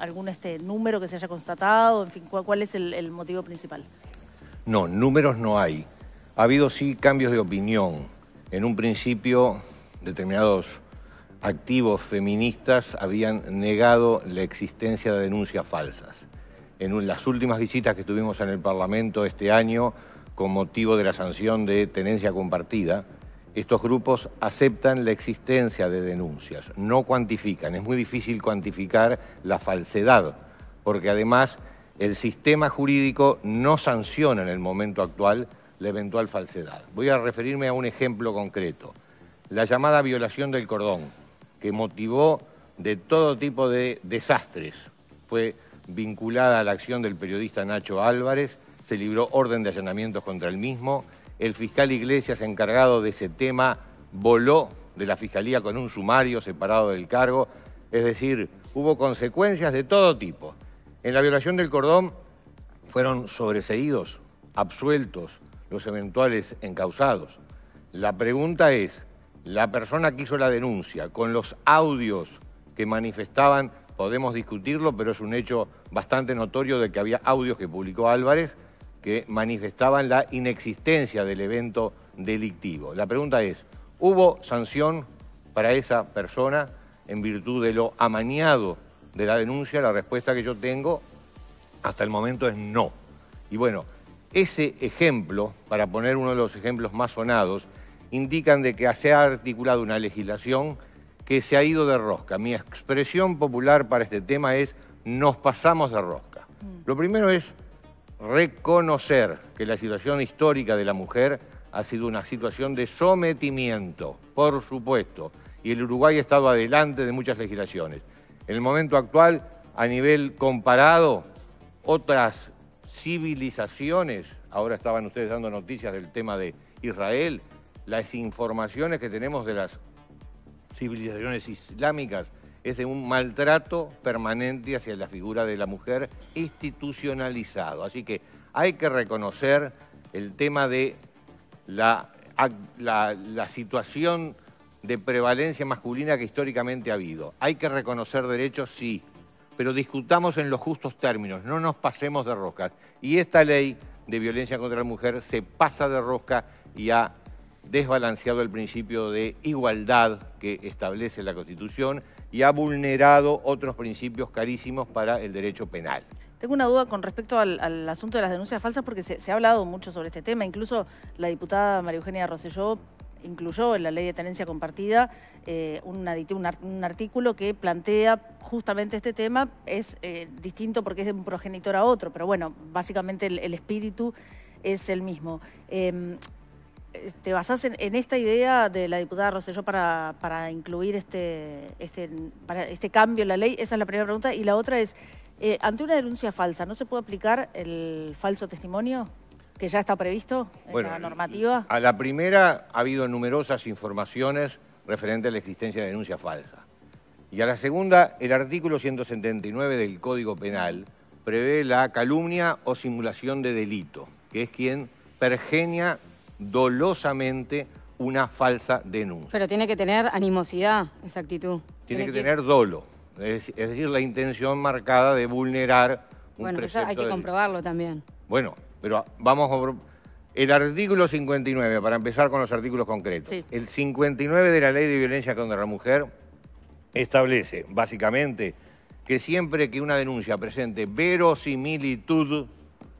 algún, este número que se haya constatado? En fin, ¿cuál, es el, el, motivo principal? No, números no hay. Ha habido sí cambios de opinión. En un principio, determinados activos feministas habían negado la existencia de denuncias falsas. En las últimas visitas que tuvimos en el Parlamento este año, con motivo de la sanción de tenencia compartida, estos grupos aceptan la existencia de denuncias, no cuantifican. Es muy difícil cuantificar la falsedad, porque además el sistema jurídico no sanciona en el momento actual la eventual falsedad. Voy a referirme a un ejemplo concreto, la llamada violación del cordón, que motivó de todo tipo de desastres. Fue vinculada a la acción del periodista Nacho Álvarez, se libró orden de allanamientos contra el mismo el fiscal Iglesias, encargado de ese tema, voló de la fiscalía con un sumario separado del cargo. Es decir, hubo consecuencias de todo tipo. En la violación del cordón fueron sobreseídos, absueltos los eventuales encausados. La pregunta es, la persona que hizo la denuncia con los audios que manifestaban, podemos discutirlo, pero es un hecho bastante notorio de que había audios que publicó Álvarez, que manifestaban la inexistencia del evento delictivo. La pregunta es, ¿hubo sanción para esa persona en virtud de lo amañado de la denuncia? La respuesta que yo tengo hasta el momento es no. Y bueno, ese ejemplo, para poner uno de los ejemplos más sonados, indican de que se ha articulado una legislación que se ha ido de rosca. Mi expresión popular para este tema es nos pasamos de rosca. Mm. Lo primero es reconocer que la situación histórica de la mujer ha sido una situación de sometimiento, por supuesto, y el Uruguay ha estado adelante de muchas legislaciones. En el momento actual, a nivel comparado, otras civilizaciones, ahora estaban ustedes dando noticias del tema de Israel, las informaciones que tenemos de las civilizaciones islámicas es de un maltrato permanente hacia la figura de la mujer institucionalizado. Así que hay que reconocer el tema de la, situación de prevalencia masculina que históricamente ha habido. Hay que reconocer derechos, sí, pero discutamos en los justos términos, no nos pasemos de rosca. Y esta ley de violencia contra la mujer se pasa de rosca y ha desbalanceado el principio de igualdad que establece la Constitución y ha vulnerado otros principios carísimos para el derecho penal. Tengo una duda con respecto al, asunto de las denuncias falsas porque se, ha hablado mucho sobre este tema. Incluso la diputada María Eugenia Rosselló incluyó en la ley de tenencia compartida eh, un, artículo que plantea justamente este tema. Es eh, distinto porque es de un progenitor a otro, pero bueno, básicamente el, espíritu es el mismo. Em, ¿Te basás en, esta idea de la diputada Rosselló para, para incluir este, este, para este cambio en la ley? Esa es la primera pregunta. Y la otra es, eh, ante una denuncia falsa, ¿no se puede aplicar el falso testimonio que ya está previsto en la normativa? A la primera ha habido numerosas informaciones referentes a la existencia de denuncia falsa. Y a la segunda, el artículo 179 del Código Penal prevé la calumnia o simulación de delito, que es quien pergenia dolosamente una falsa denuncia. Pero tiene que tener animosidad esa actitud. Tiene, que, tener dolo, es, decir, la intención marcada de vulnerar un Bueno, eso hay que comprobarlo también. Bueno, pero vamos a... El artículo 59, para empezar con los artículos concretos. El 59 de la Ley de Violencia contra la Mujer establece, básicamente, que siempre que una denuncia presente verosimilitud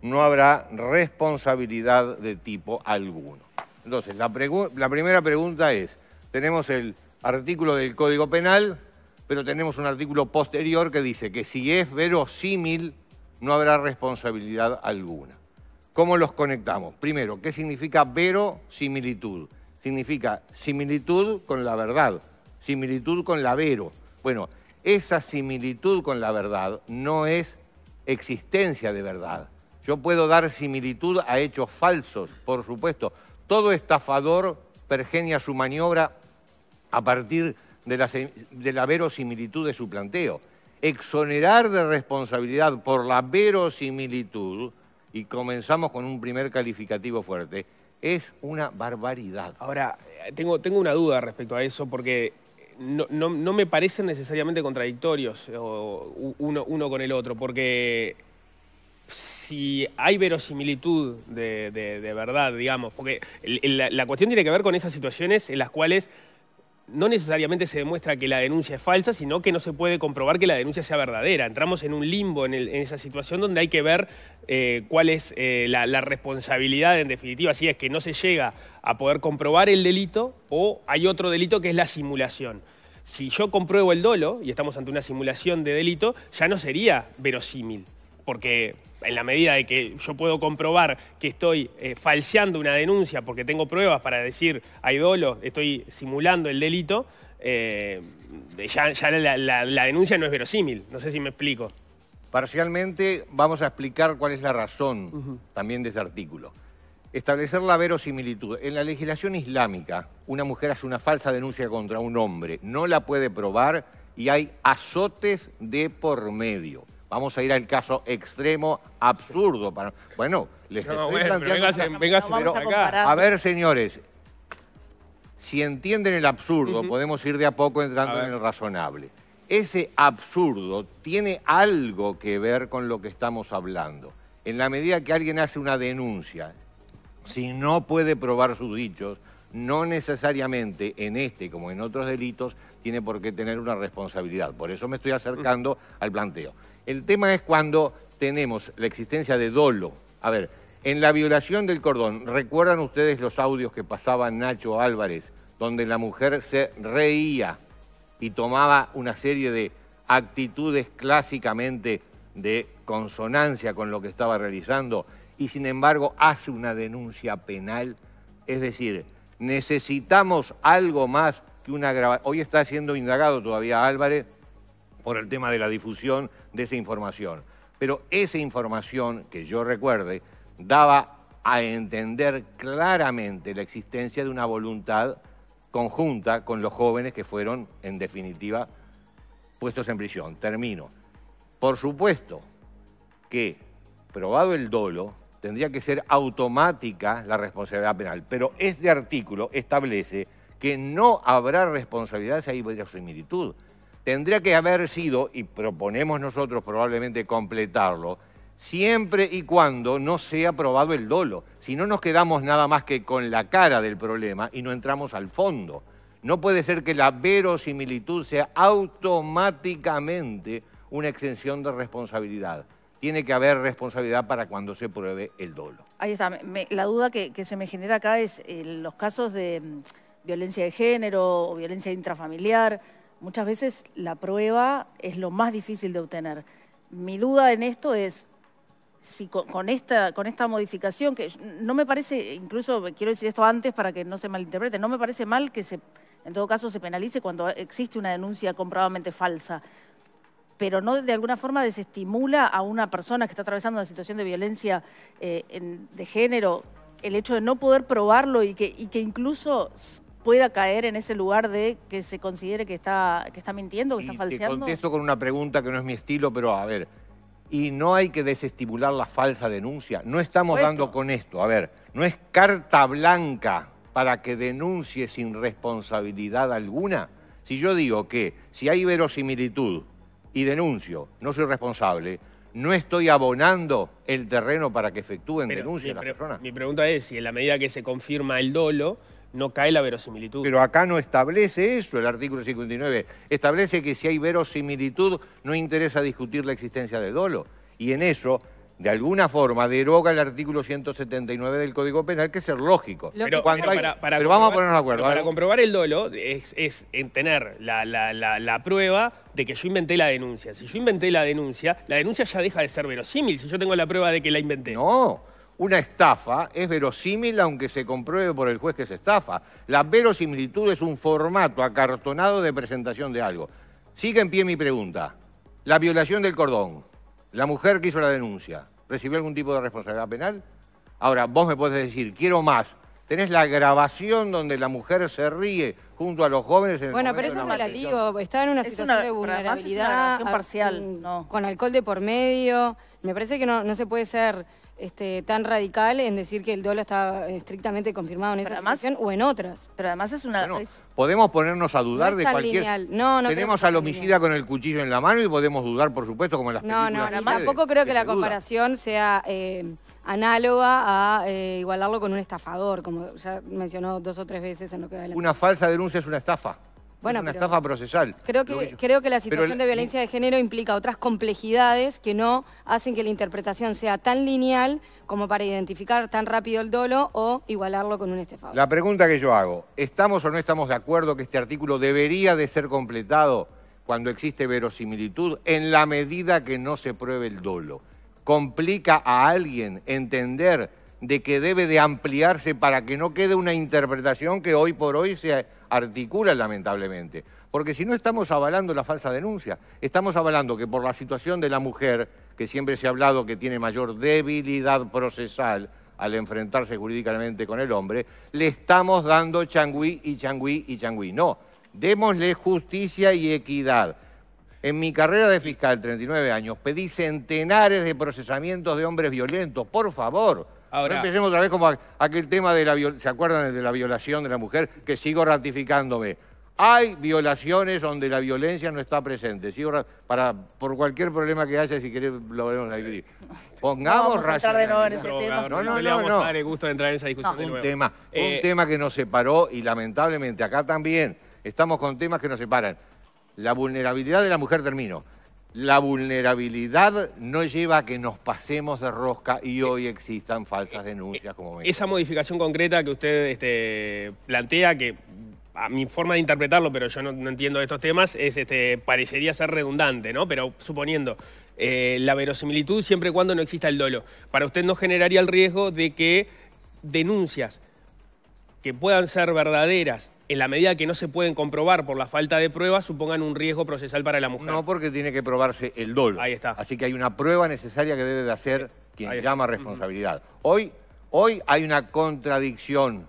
no habrá responsabilidad de tipo alguno. Entonces, la, primera pregunta es, tenemos el artículo del Código Penal, pero tenemos un artículo posterior que dice que si es verosímil, no habrá responsabilidad alguna. ¿Cómo los conectamos? Primero, ¿qué significa verosimilitud? Significa similitud con la verdad, similitud con la vero. Bueno, esa similitud con la verdad no es existencia de verdad. Yo puedo dar similitud a hechos falsos, por supuesto. Todo estafador pergenia su maniobra a partir de la, verosimilitud de su planteo. Exonerar de responsabilidad por la verosimilitud, y comenzamos con un primer calificativo fuerte, es una barbaridad. Ahora, eh, tengo, tengo una duda respecto a eso, porque no, me parecen necesariamente contradictorios eh, o uno, uno, con el otro, porque si hay verosimilitud de, verdad, digamos, porque la, cuestión tiene que ver con esas situaciones en las cuales no necesariamente se demuestra que la denuncia es falsa, sino que no se puede comprobar que la denuncia sea verdadera. Entramos en un limbo en, esa situación donde hay que ver eh, cuál es eh, la, la, responsabilidad en definitiva, si es que no se llega a poder comprobar el delito o hay otro delito que es la simulación. Si yo compruebo el dolo y estamos ante una simulación de delito, ya no sería verosímil porque en la medida de que yo puedo comprobar que estoy eh, falseando una denuncia porque tengo pruebas para decir hay dolo, estoy simulando el delito, eh, ya, la, denuncia no es verosímil. No sé si me explico. Parcialmente vamos a explicar cuál es la razón también de ese artículo. Establecer la verosimilitud. En la legislación islámica, una mujer hace una falsa denuncia contra un hombre, no la puede probar y hay azotes de por medio. Vamos a ir al caso extremo, absurdo. Bueno, les no, estoy bueno, planteando... A ver, señores, si entienden el absurdo, podemos ir de a poco entrando en el razonable. Ese absurdo tiene algo que ver con lo que estamos hablando. En la medida que alguien hace una denuncia, si no puede probar sus dichos, no necesariamente en este como en otros delitos tiene por qué tener una responsabilidad. Por eso me estoy acercando al planteo. El tema es cuando tenemos la existencia de dolo. A ver, en la violación del cordón, ¿recuerdan ustedes los audios que pasaba Nacho Álvarez, donde la mujer se reía y tomaba una serie de actitudes clásicamente de consonancia con lo que estaba realizando y sin embargo hace una denuncia penal? Es decir, necesitamos algo más que una grabación. Hoy está siendo indagado todavía Álvarez por el tema de la difusión de esa información. Pero esa información, que yo recuerde, daba a entender claramente la existencia de una voluntad conjunta con los jóvenes que fueron, en definitiva, puestos en prisión. Termino. Por supuesto que, probado el dolo, tendría que ser automática la responsabilidad penal, pero este artículo establece que no habrá responsabilidades hay verosimilitud. similitud tendría que haber sido, y proponemos nosotros probablemente completarlo, siempre y cuando no sea probado el dolo. Si no nos quedamos nada más que con la cara del problema y no entramos al fondo. No puede ser que la verosimilitud sea automáticamente una extensión de responsabilidad. Tiene que haber responsabilidad para cuando se pruebe el dolo. Ahí está. la duda que, se me genera acá es en eh, los casos de mm, violencia de género o violencia intrafamiliar muchas veces la prueba es lo más difícil de obtener. Mi duda en esto es si con, esta, con esta modificación, que no me parece, incluso quiero decir esto antes para que no se malinterprete, no me parece mal que se, en todo caso se penalice cuando existe una denuncia comprobadamente falsa, pero no de alguna forma desestimula a una persona que está atravesando una situación de violencia eh, de género el hecho de no poder probarlo y que incluso pueda caer en ese lugar de que se considere que está, que está mintiendo, que está falseando? Te contesto con una pregunta que no es mi estilo, pero a ver, y no hay que desestimular la falsa denuncia. No estamos dando con esto, a ver, no es carta blanca para que denuncie sin responsabilidad alguna. Si yo digo que si hay verosimilitud y denuncio, no soy responsable, no estoy abonando el terreno para que efectúen denuncias Mi pregunta es si en la medida que se confirma el dolo, no cae la verosimilitud. Pero acá no establece eso el artículo 59. Establece que si hay verosimilitud no interesa discutir la existencia de dolo. Y en eso de alguna forma deroga el artículo 179 del Código Penal, que es ser lógico. Pero, vamos a ponernos de acuerdo. Para ¿eh? comprobar el dolo es, tener la, la, prueba de que yo inventé la denuncia. Si yo inventé la denuncia, la denuncia ya deja de ser verosímil si yo tengo la prueba de que la inventé. No, una estafa es verosímil aunque se compruebe por el juez que es estafa. La verosimilitud es un formato acartonado de presentación de algo. Sigue en pie mi pregunta. La violación del cordón. La mujer que hizo la denuncia. ¿Recibió algún tipo de responsabilidad penal? Ahora, vos me podés decir, quiero más. Tenés la grabación donde la mujer se ríe junto a los jóvenes en Bueno, pero eso es relativo. Está en una situación de vulnerabilidad. parcial. Con, con alcohol de por medio. Me parece que no, no se puede ser... Este, tan radical en decir que el dolo está eh, estrictamente confirmado en esta esa situación o en otras. Pero además es una... podemos ponernos a dudar de cualquier... No, Tenemos al homicida con el cuchillo en la mano y podemos dudar, por supuesto, como las películas. No, no, tampoco creo que, la comparación sea eh, análoga a eh, igualarlo con un estafador, como ya mencionó dos o tres veces en lo que va Una falsa denuncia es una estafa. Bueno, una estafa procesal. Creo que, creo que la situación de violencia de género implica otras complejidades que no hacen que la interpretación sea tan lineal como para identificar tan rápido el dolo o igualarlo con un estefado. La pregunta que yo hago, ¿estamos o no estamos de acuerdo que este artículo debería de ser completado cuando existe verosimilitud en la medida que no se pruebe el dolo? ¿Complica a alguien entender de que debe de ampliarse para que no quede una interpretación que hoy por hoy se articula lamentablemente. Porque si no estamos avalando la falsa denuncia, estamos avalando que por la situación de la mujer, que siempre se ha hablado que tiene mayor debilidad procesal al enfrentarse jurídicamente con el hombre, le estamos dando changüí y changüí y changüí. No, démosle justicia y equidad. En mi carrera de fiscal, 39 años, pedí centenares de procesamientos de hombres violentos, por favor Ahora, empecemos otra vez como aquel tema de la ¿se acuerdan de la violación de la mujer? Que sigo ratificándome. Hay violaciones donde la violencia no está presente. para, por cualquier problema que haya, si querés, lo volvemos a Pongamos razón. de en ese no, tema. No, no, no, le a dar el gusto de entrar en esa discusión tema, un eh, tema que nos separó y lamentablemente acá también estamos con temas que nos separan. La vulnerabilidad de la mujer, termino la vulnerabilidad no lleva a que nos pasemos de rosca y eh, hoy existan falsas eh, denuncias como eh, Esa modificación concreta que usted este, plantea, que a mi forma de interpretarlo, pero yo no, entiendo estos temas, es este, parecería ser redundante, ¿no? Pero suponiendo la verosimilitud siempre y cuando no exista el dolo. Para usted no generaría el riesgo de que denuncias que puedan ser verdaderas en la medida que no se pueden comprobar por la falta de pruebas, supongan un riesgo procesal para la mujer. No, porque tiene que probarse el dolo. Ahí está. Así que hay una prueba necesaria que debe de hacer quien llama responsabilidad. Hoy, hay una contradicción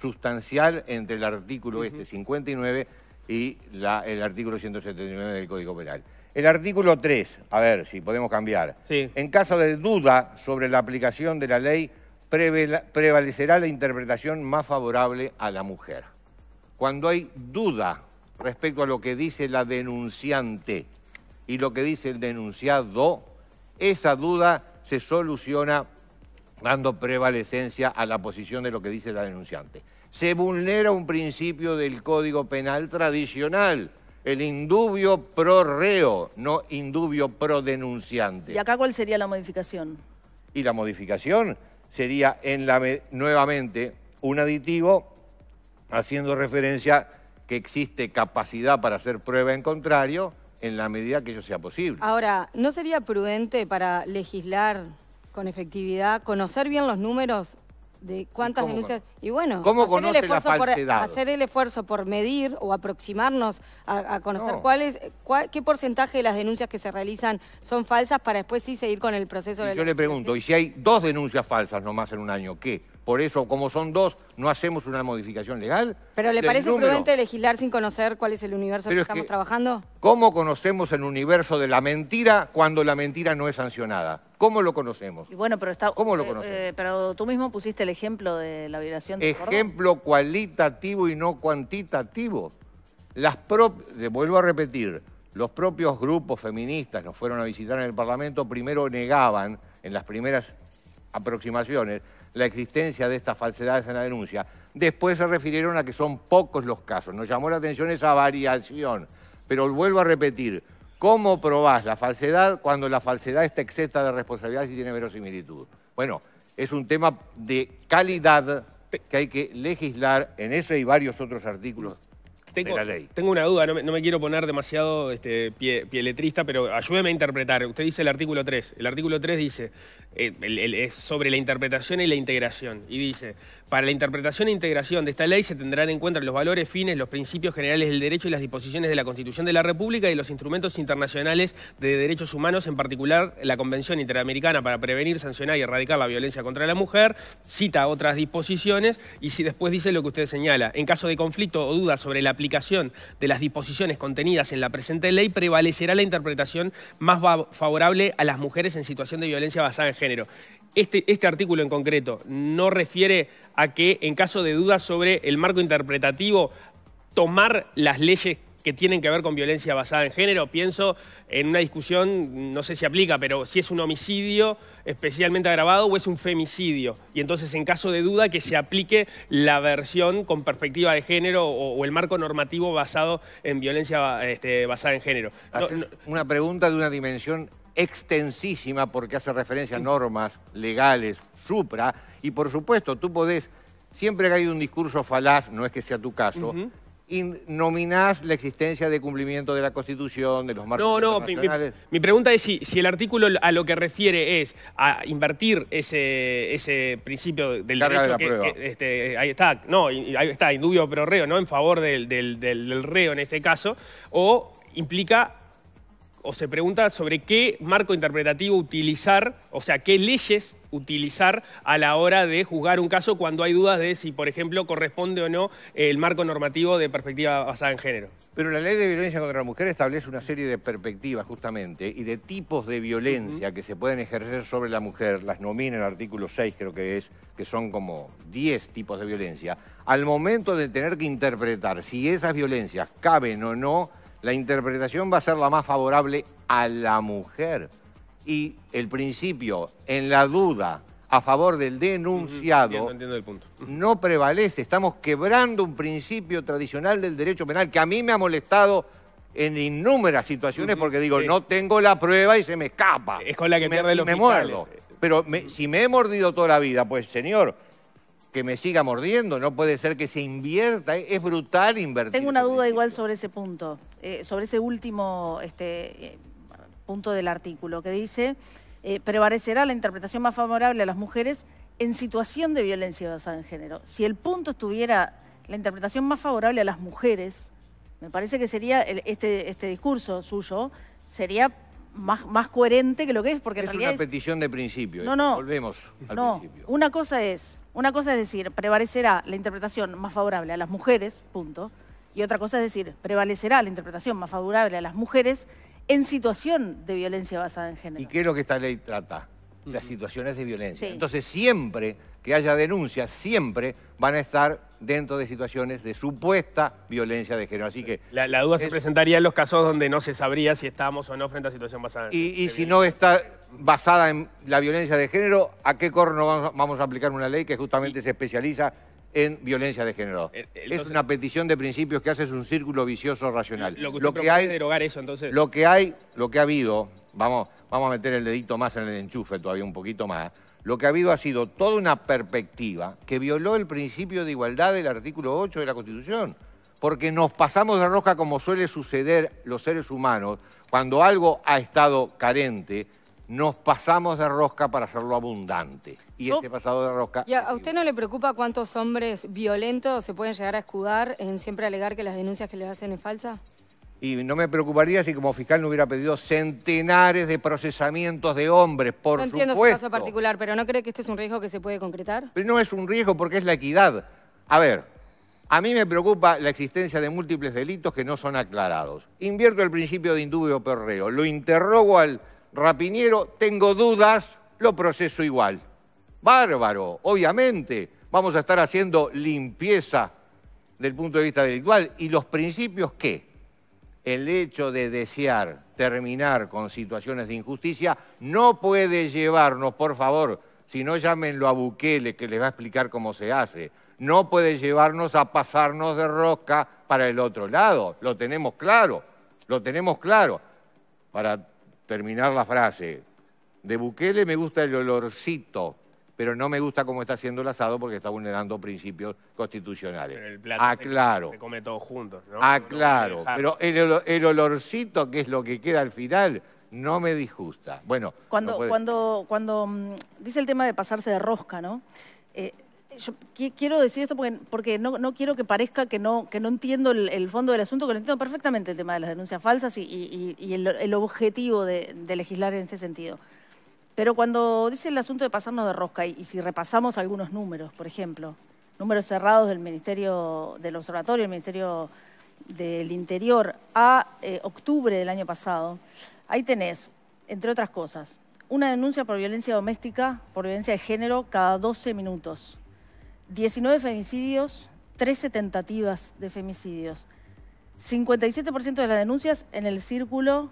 sustancial entre el artículo este 59 y el artículo 179 del Código Penal. El artículo 3, a ver si podemos cambiar. En caso de duda sobre la aplicación de la ley, prevalecerá la interpretación más favorable a la mujer cuando hay duda respecto a lo que dice la denunciante y lo que dice el denunciado, esa duda se soluciona dando prevalecencia a la posición de lo que dice la denunciante. Se vulnera un principio del Código Penal tradicional, el indubio pro reo, no indubio pro denunciante. ¿Y acá cuál sería la modificación? Y la modificación sería en la, nuevamente un aditivo haciendo referencia que existe capacidad para hacer prueba en contrario en la medida que ello sea posible. Ahora, ¿no sería prudente para legislar con efectividad conocer bien los números de cuántas denuncias. Y bueno, ¿cómo hacer, el esfuerzo por, medir o aproximarnos a, conocer cuál qué porcentaje de las denuncias que se realizan son falsas para después sí seguir con el proceso y de Yo le pregunto, ¿y si hay dos denuncias falsas nomás en un año, qué? Por eso, como son dos, no hacemos una modificación legal. ¿Pero le parece prudente legislar sin conocer cuál es el universo en el que estamos trabajando? ¿Cómo conocemos el universo de la mentira cuando la mentira no es sancionada? ¿Cómo lo conocemos? Y bueno, pero está, ¿Cómo lo eh, conocemos? Eh, pero tú mismo pusiste el ejemplo de la violación de Ejemplo cualitativo y no cuantitativo. Las prop... Vuelvo a repetir, los propios grupos feministas nos fueron a visitar en el Parlamento, primero negaban en las primeras aproximaciones la existencia de estas falsedades en la denuncia. Después se refirieron a que son pocos los casos. Nos llamó la atención esa variación. Pero vuelvo a repetir, ¿cómo probás la falsedad cuando la falsedad está exenta de responsabilidad y tiene verosimilitud? Bueno, es un tema de calidad que hay que legislar en eso y varios otros artículos de la ley. Tengo una duda, no me, quiero poner demasiado este, pie, pieletrista, pero ayúdeme a interpretar. Usted dice el artículo 3. El artículo 3 dice, eh, es sobre la interpretación y la integración. Y dice, para la interpretación e integración de esta ley se tendrán en cuenta los valores, fines, los principios generales del derecho y las disposiciones de la Constitución de la República y los instrumentos internacionales de derechos humanos, en particular la Convención Interamericana para prevenir, sancionar y erradicar la violencia contra la mujer, cita otras disposiciones y si después dice lo que usted señala, en caso de conflicto o duda sobre la aplicación de las disposiciones contenidas en la presente ley, prevalecerá la interpretación más favorable a las mujeres en situación de violencia basada género. Este, este, artículo en concreto no refiere a que en caso de duda sobre el marco interpretativo, tomar las leyes que tienen que ver con violencia basada en género. Pienso en una discusión, no sé si aplica, pero si es un homicidio especialmente agravado o es un femicidio. Y entonces, en caso de duda, que se aplique la versión con perspectiva de género o, el marco normativo basado en violencia este, basada en género. una pregunta de una dimensión extensísima porque hace referencia a normas legales, supra, y por supuesto tú podés, siempre que hay un discurso falaz, no es que sea tu caso, y nominás la existencia de cumplimiento de la Constitución, de los marcos no, no, Mi, pregunta es si, el artículo a lo que refiere es a invertir ese, ese principio del derecho la prueba. Este, ahí está, no, ahí está, indubio pero reo, ¿no? En favor del, del reo en este caso, o implica o se pregunta sobre qué marco interpretativo utilizar, o sea, qué leyes utilizar a la hora de juzgar un caso cuando hay dudas de si, por ejemplo, corresponde o no el marco normativo de perspectiva basada en género. Pero la ley de violencia contra la mujer establece una serie de perspectivas, justamente, y de tipos de violencia que se pueden ejercer sobre la mujer. Las nomina el artículo 6, creo que es, que son como 10 tipos de violencia. Al momento de tener que interpretar si esas violencias caben o no la interpretación va a ser la más favorable a la mujer. Y el principio, en la duda a favor del denunciado, no prevalece. Estamos quebrando un principio tradicional del derecho penal que a mí me ha molestado en innúmeras situaciones porque digo, no tengo la prueba y se me escapa. Es con la que me, pierde los Me muerdo. Pero si me he mordido toda la vida, pues señor, que me siga mordiendo, no puede ser que se invierta, es brutal invertir. Tengo una duda igual sobre ese punto, eh, sobre ese último este, eh, punto del artículo que dice, eh, prevalecerá la interpretación más favorable a las mujeres en situación de violencia basada en género. Si el punto estuviera la interpretación más favorable a las mujeres, me parece que sería este, este discurso suyo, sería más, más, coherente que lo que es, porque es en realidad una petición de principio. No, eh, no. Volvemos al no. principio. Una cosa es una cosa es decir, prevalecerá la interpretación más favorable a las mujeres, punto. Y otra cosa es decir, prevalecerá la interpretación más favorable a las mujeres en situación de violencia basada en género. ¿Y qué es lo que esta ley trata? Las situaciones de violencia. Entonces siempre que haya denuncias, siempre van a estar dentro de situaciones de supuesta violencia de género. Así que... La, duda se presentaría en los casos donde no se sabría si estábamos o no frente a situación basada en Y, y si no está basada en la violencia de género, ¿a qué corno vamos a aplicar una ley que justamente se especializa en violencia de género. Eh, eh, es una petición de principios que hace un círculo vicioso racional. Lo que, lo hay, derogar eso, entonces. Lo que hay, lo que ha habido, vamos, vamos a meter el dedito más en el enchufe todavía un poquito más. Lo que ha habido ha sido toda una perspectiva que violó el principio de igualdad del artículo 8 de la Constitución. Porque nos pasamos de rosca como suele suceder los seres humanos cuando algo ha estado carente, nos pasamos de rosca para hacerlo abundante. Y este pasado de rosca... ¿Y a, usted no le preocupa cuántos hombres violentos se pueden llegar a escudar en siempre alegar que las denuncias que le hacen es falsa? Y no me preocuparía si como fiscal no hubiera pedido centenares de procesamientos de hombres, por No entiendo su caso particular, pero ¿no cree que este es un riesgo que se puede concretar? no es un riesgo porque es la equidad. A ver, a mí me preocupa la existencia de múltiples delitos que no son aclarados. Invierto el principio de indubio perreo, lo interrogo al Rapiniero, tengo dudas, lo proceso igual. Bárbaro, obviamente, vamos a estar haciendo limpieza del punto de vista delictual. ¿Y los principios qué? El hecho de desear terminar con situaciones de injusticia no puede llevarnos, por favor, si no llámenlo a Bukele que les va a explicar cómo se hace, no puede llevarnos a pasarnos de rosca para el otro lado. Lo tenemos claro, lo tenemos claro. Para terminar la frase. De Bukele me gusta el olorcito, pero no me gusta cómo está siendo el asado porque está vulnerando principios constitucionales. Pero el plato ah, Se, come todos juntos, ¿no? Aclaro. Ah, pero el, olorcito, que es lo que queda al final, no me disgusta. Bueno. Cuando, cuando mm, dice el tema de pasarse de rosca, ¿no? Eh, yo quiero decir esto porque, no, quiero que parezca que no, que entiendo el, fondo del asunto, que lo entiendo perfectamente el tema de las denuncias falsas y, el, objetivo de, legislar en este sentido. Pero cuando dice el asunto de pasarnos de rosca y, si repasamos algunos números, por ejemplo, números cerrados del Ministerio del Observatorio, el Ministerio del Interior, a eh, octubre del año pasado, ahí tenés, entre otras cosas, una denuncia por violencia doméstica, por violencia de género, cada 12 minutos. 19 femicidios, 13 tentativas de femicidios. 57% de las denuncias en el círculo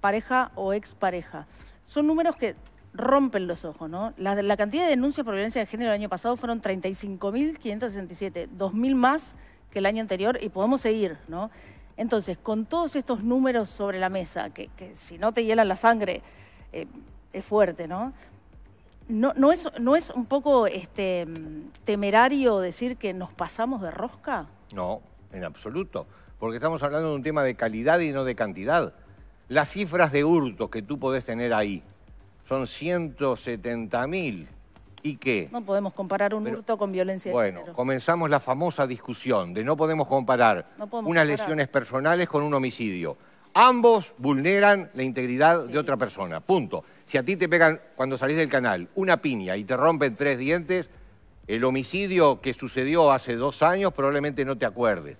pareja o expareja. Son números que rompen los ojos, ¿no? La, cantidad de denuncias por violencia de género el año pasado fueron 35.567, 2.000 más que el año anterior y podemos seguir, ¿no? Entonces, con todos estos números sobre la mesa, que, si no te hiela la sangre, eh, es fuerte, ¿no? no, no, es, ¿No es un poco este, temerario decir que nos pasamos de rosca? No, en absoluto, porque estamos hablando de un tema de calidad y no de cantidad. Las cifras de hurtos que tú podés tener ahí son 170.000 mil. ¿Y qué? No podemos comparar un hurto con violencia. Bueno, comenzamos la famosa discusión de no podemos comparar unas lesiones personales con un homicidio. Ambos vulneran la integridad de otra persona, punto. Si a ti te pegan cuando salís del canal una piña y te rompen tres dientes, el homicidio que sucedió hace dos años probablemente no te acuerdes.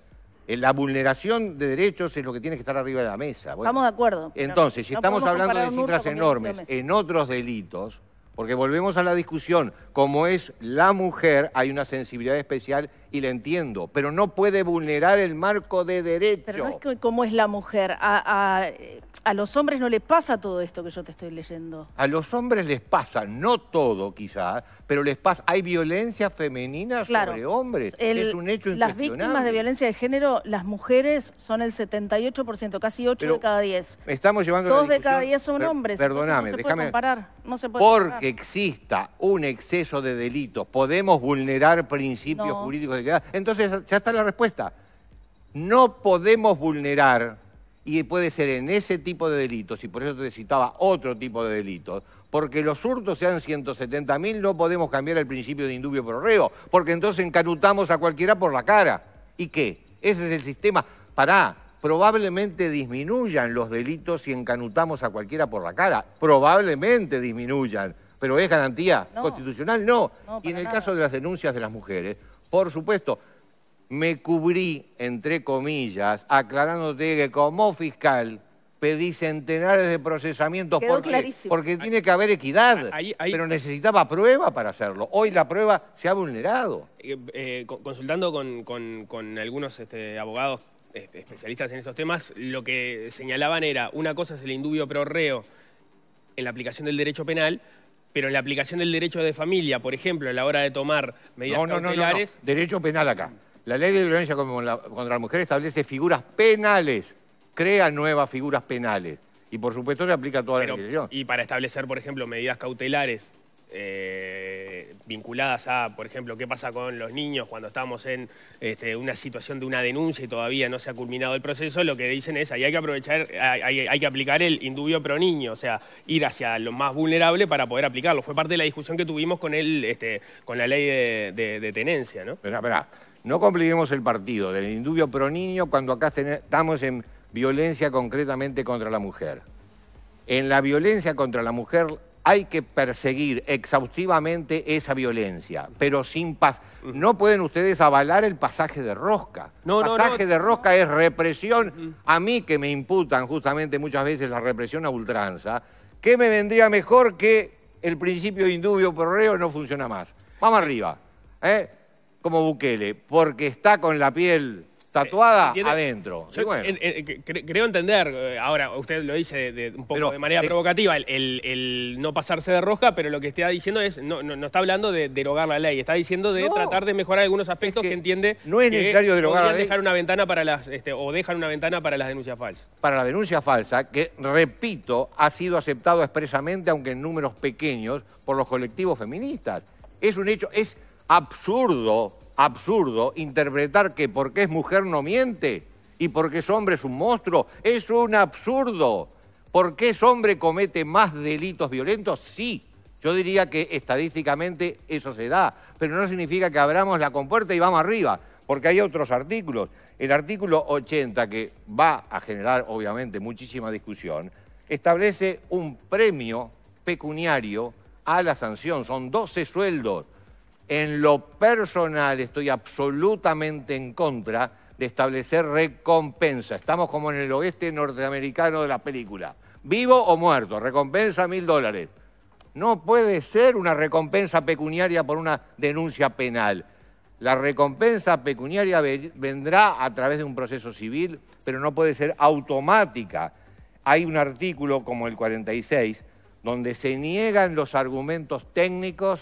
Eh, la vulneración de derechos es lo que tiene que estar arriba de la mesa. estamos de acuerdo. Entonces, si estamos hablando de cifras enormes en otros delitos, porque volvemos a la discusión, como es la mujer, hay una sensibilidad especial y le entiendo, pero no puede vulnerar el marco de derecho. Pero no es que, como es la mujer, a, los hombres no les pasa todo esto que yo te estoy leyendo. A los hombres les pasa, no todo quizás, pero les pasa, hay violencia femenina sobre hombres, es un hecho Las víctimas de violencia de género, las mujeres son el 78%, casi 8 de cada 10. Estamos llevando Dos de cada 10 son hombres. Perdóname, déjame. no se puede Porque exista un exceso de delitos, podemos vulnerar principios jurídicos Ah, entonces, ya está la respuesta. No podemos vulnerar, y puede ser en ese tipo de delitos, y por eso te citaba otro tipo de delitos, porque los hurtos sean 170.000, no podemos cambiar el principio de indubio prorreo, reo, porque entonces encanutamos a cualquiera por la cara. ¿Y qué? Ese es el sistema. Pará, probablemente disminuyan los delitos si encanutamos a cualquiera por la cara. Probablemente disminuyan. Pero ¿es garantía constitucional? No. y en el caso de las denuncias de las mujeres, por supuesto, me cubrí, entre comillas, aclarándote que como fiscal pedí centenares de procesamientos porque, tiene que haber equidad, pero necesitaba prueba para hacerlo. Hoy la prueba se ha vulnerado. Eh, eh, consultando con, algunos este, abogados este, especialistas en estos temas, lo que señalaban era, una cosa es el indubio pro reo en la aplicación del derecho penal, pero en la aplicación del derecho de familia, por ejemplo, a la hora de tomar medidas no, no, cautelares... No, derecho penal acá. La ley de violencia contra la mujer establece figuras penales, crea nuevas figuras penales. Y por supuesto se aplica toda la legislación. Y para establecer, por ejemplo, medidas cautelares eh, vinculadas a, por ejemplo, qué pasa con los niños cuando estamos en este, una situación de una denuncia y todavía no se ha culminado el proceso, lo que dicen es, ahí hay que aprovechar, hay, que aplicar el indubio pro niño, o sea, ir hacia lo más vulnerable para poder aplicarlo. Fue parte de la discusión que tuvimos con, el, este, con la ley de, tenencia, ¿no? Espera, espera. No compliquemos el partido del indubio pro niño cuando acá estamos en violencia concretamente contra la mujer. En la violencia contra la mujer hay que perseguir exhaustivamente esa violencia, pero sin paz. No pueden ustedes avalar el pasaje de rosca. El pasaje de rosca es represión. A mí que me imputan justamente muchas veces la represión a ultranza, ¿qué me vendría mejor que el principio indubio por reo no funciona más? Vamos arriba, ¿eh? como Bukele, porque está con la piel tatuada eh, adentro. creo entender, eh, ahora usted lo dice de, un poco de manera eh, provocativa, el, no pasarse de roja, pero lo que está diciendo es, no, está hablando de derogar la ley, está diciendo de tratar de mejorar algunos aspectos que, entiende no es necesario que derogar dejar una ventana para las, este, o dejan una ventana para las denuncias falsas. Para la denuncia falsa, que repito, ha sido aceptado expresamente, aunque en números pequeños, por los colectivos feministas. Es un hecho, es absurdo absurdo interpretar que porque es mujer no miente y porque es hombre es un monstruo. Es un absurdo. Porque es hombre comete más delitos violentos? Sí. Yo diría que estadísticamente eso se da, pero no significa que abramos la compuerta y vamos arriba, porque hay otros artículos. El artículo 80, que va a generar obviamente muchísima discusión, establece un premio pecuniario a la sanción. Son 12 sueldos. En lo personal estoy absolutamente en contra de establecer recompensa. Estamos como en el oeste norteamericano de la película. Vivo o muerto, recompensa mil dólares. No puede ser una recompensa pecuniaria por una denuncia penal. La recompensa pecuniaria vendrá a través de un proceso civil, pero no puede ser automática. Hay un artículo como el 46 donde se niegan los argumentos técnicos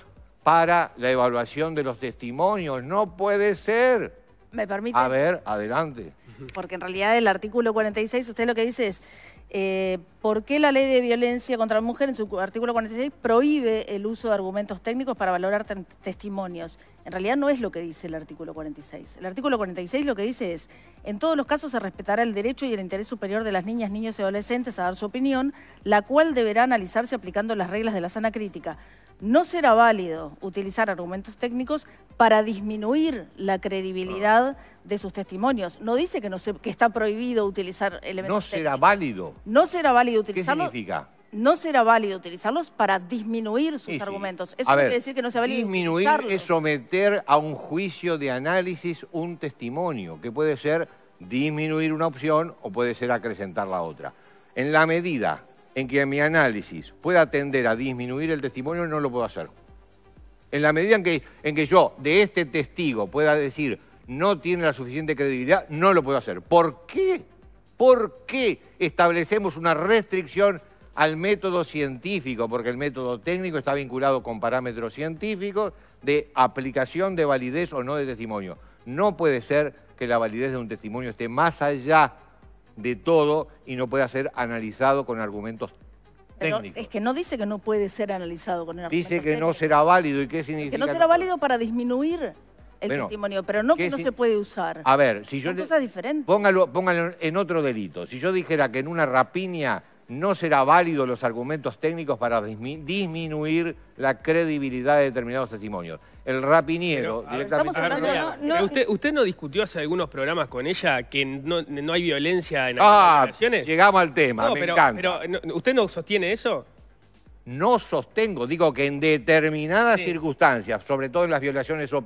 para la evaluación de los testimonios. No puede ser. ¿Me permite? A ver, adelante. Porque en realidad el artículo 46 usted lo que dice es eh, ¿Por qué la ley de violencia contra la mujer en su artículo 46 prohíbe el uso de argumentos técnicos para valorar testimonios? En realidad no es lo que dice el artículo 46. El artículo 46 lo que dice es, en todos los casos se respetará el derecho y el interés superior de las niñas, niños y adolescentes a dar su opinión, la cual deberá analizarse aplicando las reglas de la sana crítica. No será válido utilizar argumentos técnicos para disminuir la credibilidad ah. de sus testimonios. No dice que, no se, que está prohibido utilizar elementos técnicos. No será válido. No será válido utilizarlos. ¿Qué significa? No será válido utilizarlos para disminuir sus argumentos. Eso quiere decir que no sea válido Disminuir es someter a un juicio de análisis un testimonio, que puede ser disminuir una opción o puede ser acrecentar la otra. En la medida en que mi análisis pueda tender a disminuir el testimonio, no lo puedo hacer. En la medida en que, en que yo de este testigo pueda decir no tiene la suficiente credibilidad, no lo puedo hacer. ¿Por qué? ¿Por qué establecemos una restricción al método científico? Porque el método técnico está vinculado con parámetros científicos de aplicación de validez o no de testimonio. No puede ser que la validez de un testimonio esté más allá de todo y no pueda ser analizado con argumentos técnicos. es que no dice que no puede ser analizado con argumentos Dice que no será válido. ¿Y qué significa? Que no será válido para disminuir el testimonio, pero no que no se puede usar. A ver, si yo... Póngalo, en otro delito. Si yo dijera que en una rapiña no será válido los argumentos técnicos para disminuir la credibilidad de determinados testimonios. El rapiniero directamente... ¿Usted, ¿Usted, no discutió hace algunos programas con ella que no, hay violencia en las ah, Llegamos al tema, me pero, encanta. Pero, ¿Usted no sostiene eso? no sostengo, digo que en determinadas circunstancias, sobre todo en las violaciones o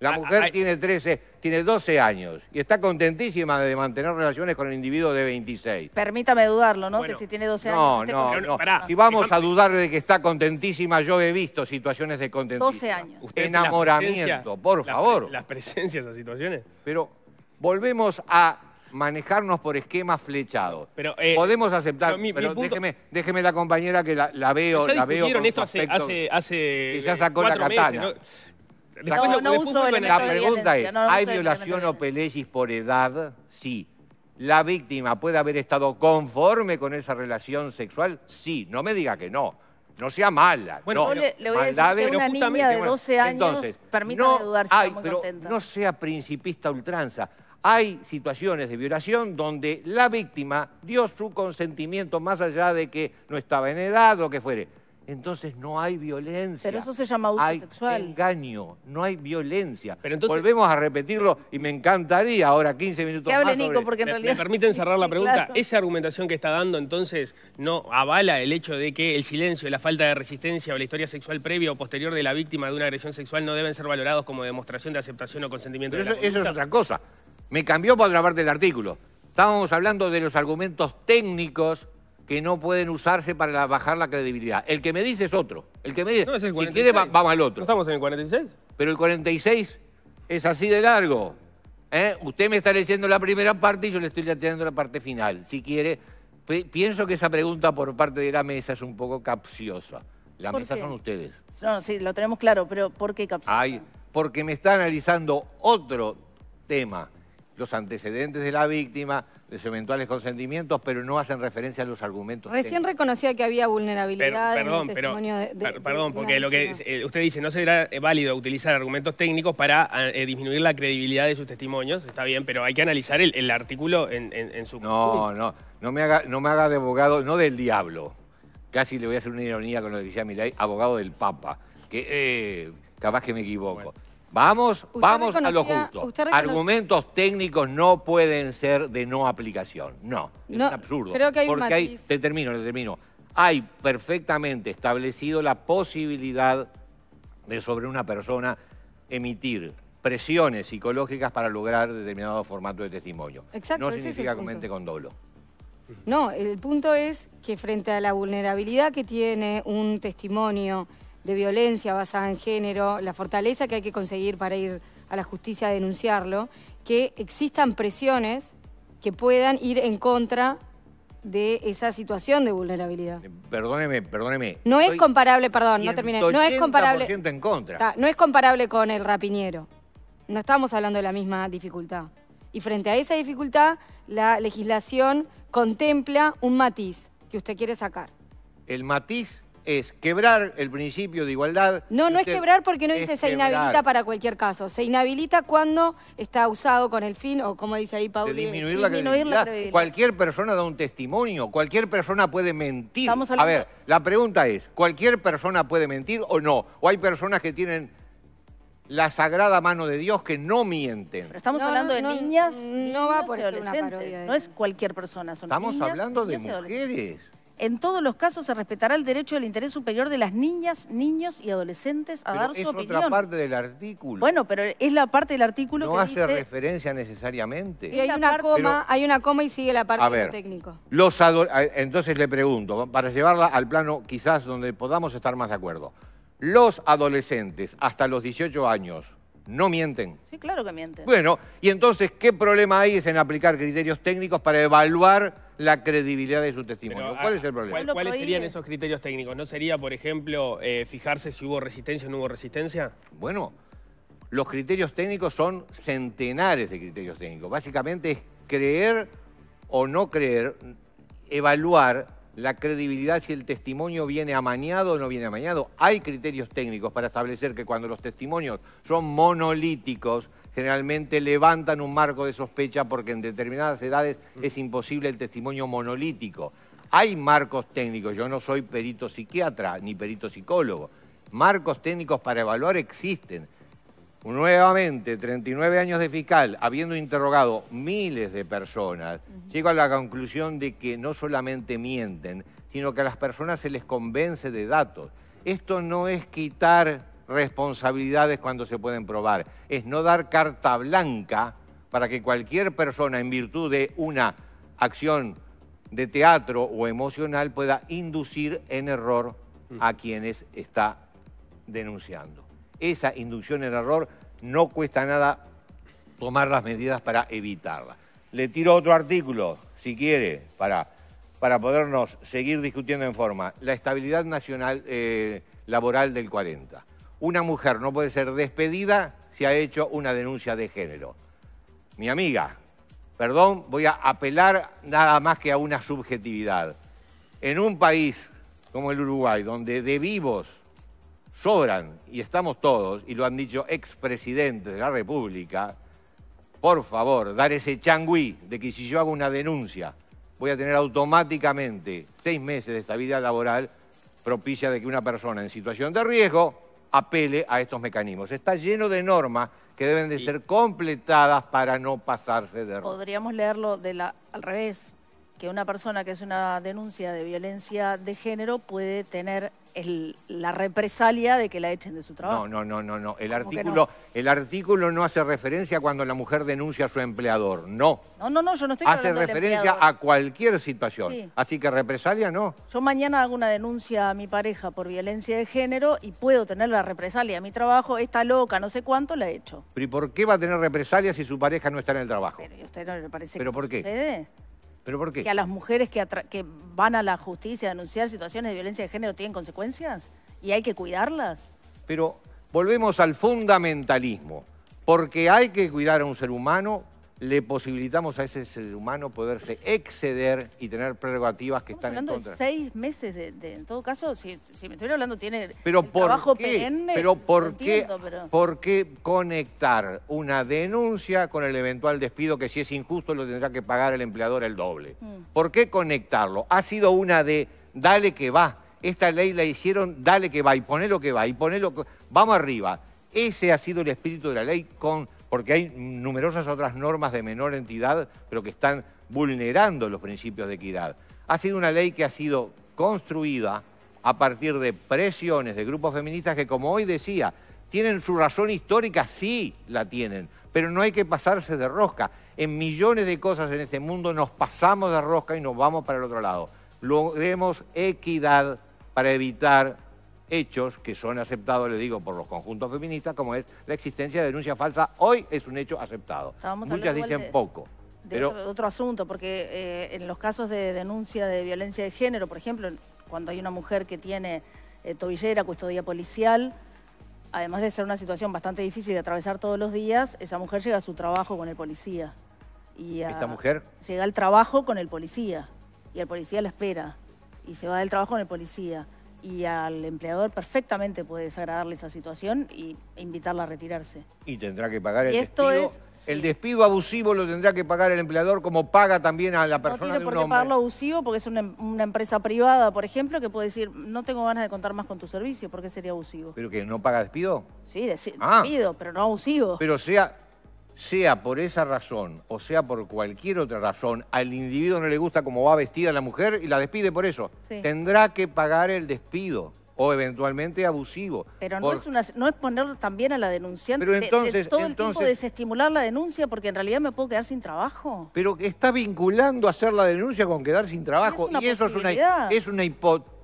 la ah, mujer tiene 13, tiene 12 años y está contentísima de mantener relaciones con el individuo de 26. Permítame dudarlo, ¿no? que si tiene 12 años. No, no, no. Si vamos a dudar de que está contentísima, yo he visto situaciones de contentísima. 12 años. Enamoramiento, por favor. Las, las presencias a situaciones. Pero volvemos a manejarnos por esquemas flechados. Eh, Podemos aceptar, pero, déjeme, la compañera que la, veo, la veo con esto hace, que ya eh, sacó la katana. Meses, la pregunta es, ¿hay violación o pelellis por edad? Sí. ¿La víctima puede haber estado conforme con esa relación sexual? Sí, no me diga que no. No sea mala. Bueno, no. le, voy a decir que una niña de 12 años, permítame dudar si No sea principista ultranza. Hay situaciones de violación donde la víctima dio su consentimiento más allá de que no estaba en edad o que fuere. Entonces no hay violencia. Pero eso se llama abuso hay engaño, no hay violencia. Pero Volvemos a repetirlo y me encantaría ahora 15 minutos que hable Nico, porque en ¿Me, realidad... ¿Me permiten cerrar la pregunta? ¿Esa argumentación que está dando entonces no avala el hecho de que el silencio, la falta de resistencia o la historia sexual previa o posterior de la víctima de una agresión sexual no deben ser valorados como demostración de aceptación o consentimiento eso es otra cosa. Me cambió para otra parte del artículo. Estábamos hablando de los argumentos técnicos que no pueden usarse para bajar la credibilidad. El que me dice es otro. El que me dice, no, si quiere, vamos al otro. estamos en el 46? Pero el 46 es así de largo. ¿eh? Usted me está leyendo la primera parte y yo le estoy leyendo la parte final. Si quiere, pienso que esa pregunta por parte de la mesa es un poco capciosa. La mesa son ustedes. No, sí, lo tenemos claro, pero ¿por qué capciosa? Ay, porque me está analizando otro tema los antecedentes de la víctima, de sus eventuales consentimientos, pero no hacen referencia a los argumentos. Recién reconocía que había vulnerabilidad perdón, en el testimonio Perdón, porque lo que eh, usted dice, no será eh, válido utilizar argumentos técnicos para ah, eh, disminuir la credibilidad de sus testimonios, está bien, pero hay que analizar el, artículo en, su No, no, no me, haga, no me haga de abogado, no del diablo, casi le voy a hacer una ironía con lo que decía Milay, abogado del Papa, que capaz que me equivoco. Vamos, vamos a lo justo. Argumentos técnicos no pueden ser de no aplicación. No, es absurdo. Creo que hay porque Hay, te termino, Hay perfectamente establecido la posibilidad de sobre una persona emitir presiones psicológicas para lograr determinado formato de testimonio. Exacto, no significa que comente con dolo. No, el punto es que frente a la vulnerabilidad que tiene un testimonio de violencia basada en género, la fortaleza que hay que conseguir para ir a la justicia a denunciarlo, que existan presiones que puedan ir en contra de esa situación de vulnerabilidad. Eh, perdóneme, perdóneme. No es comparable, perdón, no terminé. No es comparable. En contra. no es comparable con el rapiñero. No estamos hablando de la misma dificultad. Y frente a esa dificultad, la legislación contempla un matiz que usted quiere sacar. El matiz es quebrar el principio de igualdad. No, no es quebrar porque no dice se inhabilita para cualquier caso. Se inhabilita cuando está usado con el fin, o como dice ahí Pauli, disminuir, la, Cualquier persona da un testimonio, cualquier persona puede mentir. A ver, la pregunta es, ¿cualquier persona puede mentir o no? ¿O hay personas que tienen la sagrada mano de Dios que no mienten. Pero estamos hablando de niñas, no, va por adolescentes, una no es cualquier persona, son Estamos hablando de mujeres. En todos los casos se respetará el derecho del interés superior de las niñas, niños y adolescentes a dar su opinión. Es otra parte del artículo. Bueno, pero es la parte del artículo no hace referencia necesariamente. Y hay una coma, hay una coma y sigue la parte del técnico. Los entonces le pregunto, para llevarla al plano quizás donde podamos estar más de acuerdo. Los adolescentes hasta los 18 años no mienten. Sí, claro que mienten. Bueno, y entonces, ¿qué problema hay es en aplicar criterios técnicos para evaluar la credibilidad de su testimonio? ¿Cuál ah, es el problema? ¿Cuáles serían esos criterios técnicos? ¿No sería, por ejemplo, eh, fijarse si hubo resistencia o no hubo resistencia? Bueno, los criterios técnicos son centenares de criterios técnicos. Básicamente es creer o no creer, evaluar la credibilidad si el testimonio viene amañado o no viene amañado. Hay criterios técnicos para establecer que cuando los testimonios son monolíticos, generalmente levantan un marco de sospecha porque en determinadas edades mm. es imposible el testimonio monolítico. Hay marcos técnicos, yo no soy perito psiquiatra ni perito psicólogo. Marcos técnicos para evaluar existen nuevamente 39 años de fiscal, habiendo interrogado miles de personas, llego a la conclusión de que no solamente mienten, sino que a las personas se les convence de datos. Esto no es quitar responsabilidades cuando se pueden probar, es no dar carta blanca para que cualquier persona en virtud de una acción de teatro o emocional pueda inducir en error mm. a quienes está denunciando esa inducción en error no cuesta nada tomar las medidas para evitarla. Le tiro otro artículo, si quiere, para, para podernos seguir discutiendo en forma. La estabilidad nacional eh, laboral del 40. Una mujer no puede ser despedida si ha hecho una denuncia de género. Mi amiga, perdón, voy a apelar nada más que a una subjetividad. En un país como el Uruguay, donde de vivos sobran, y estamos todos, y lo han dicho expresidentes de la República, por favor, dar ese changüí de que si yo hago una denuncia, voy a tener automáticamente seis meses de esta vida laboral propicia de que una persona en situación de riesgo apele a estos mecanismos. Está lleno de normas que deben de ser completadas para no pasarse de Podríamos leerlo de la, al revés, que una persona que es una denuncia de violencia de género puede tener la represalia de que la echen de su trabajo. No, no, no, no, El artículo, no? el artículo no hace referencia cuando la mujer denuncia a su empleador, no. No, no, no, yo no estoy Hace referencia a cualquier situación. Así que represalia no. Yo mañana hago una denuncia a mi pareja por violencia de género y puedo tener la represalia a mi trabajo, está loca, no sé cuánto la he hecho. ¿Pero y por qué va a tener represalia si su pareja no está en el trabajo? Pero, usted no le parece que por qué? ¿Pero por qué? Que a las mujeres que, que van a la justicia a denunciar situaciones de violencia de género tienen consecuencias y hay que cuidarlas. Pero volvemos al fundamentalismo, porque hay que cuidar a un ser humano le posibilitamos a ese ser humano poderse exceder y tener prerrogativas que están en contra. De seis meses, de, en todo caso, si, me estuviera hablando, tiene pero el por trabajo qué, Pero, por, qué, por qué conectar una denuncia con el eventual despido que si es injusto lo tendrá que pagar el empleador el doble? Mm. ¿Por qué conectarlo? Ha sido una de dale que va. Esta ley la hicieron, dale que va y poné lo que va y poné lo que... Vamos arriba. Ese ha sido el espíritu de la ley con porque hay numerosas otras normas de menor entidad, pero que están vulnerando los principios de equidad. Ha sido una ley que ha sido construida a partir de presiones de grupos feministas que, como hoy decía, tienen su razón histórica, sí la tienen, pero no hay que pasarse de rosca. En millones de cosas en este mundo nos pasamos de rosca y nos vamos para el otro lado. Logremos equidad para evitar hechos que son aceptados, le digo, por los conjuntos feministas, como es la existencia de denuncia falsa, hoy es un hecho aceptado. Muchas dicen poco Pero... otro, asunto, porque eh, en los casos de denuncia de violencia de género, por ejemplo, cuando hay una mujer que tiene eh, tobillera, custodia policial, además de ser una situación bastante difícil de atravesar todos los días, esa mujer llega a su trabajo con el policía. Y ¿Esta mujer? Llega al trabajo con el policía y el policía la espera y se va del trabajo con el policía y al empleador perfectamente puede desagradarle esa situación y e invitarla a retirarse. Y tendrá que pagar el esto despido. El despido abusivo lo tendrá que pagar el empleador como paga también a la persona. No tiene por qué pagarlo abusivo porque es em, una, empresa privada, por ejemplo, que puede decir, no tengo ganas de contar más con tu servicio, porque sería abusivo. ¿Pero que no paga despido? Sí, ah. despido, pero no abusivo. Pero sea, sea por esa razón o sea por cualquier otra razón, al individuo no le gusta cómo va vestida la mujer y la despide por eso, tendrá que pagar el despido o eventualmente abusivo. Pero no, es, poner también a la denunciante pero entonces, todo el tiempo desestimular la denuncia porque en realidad me puedo quedar sin trabajo. Pero está vinculando hacer la denuncia con quedar sin trabajo y eso es una, es una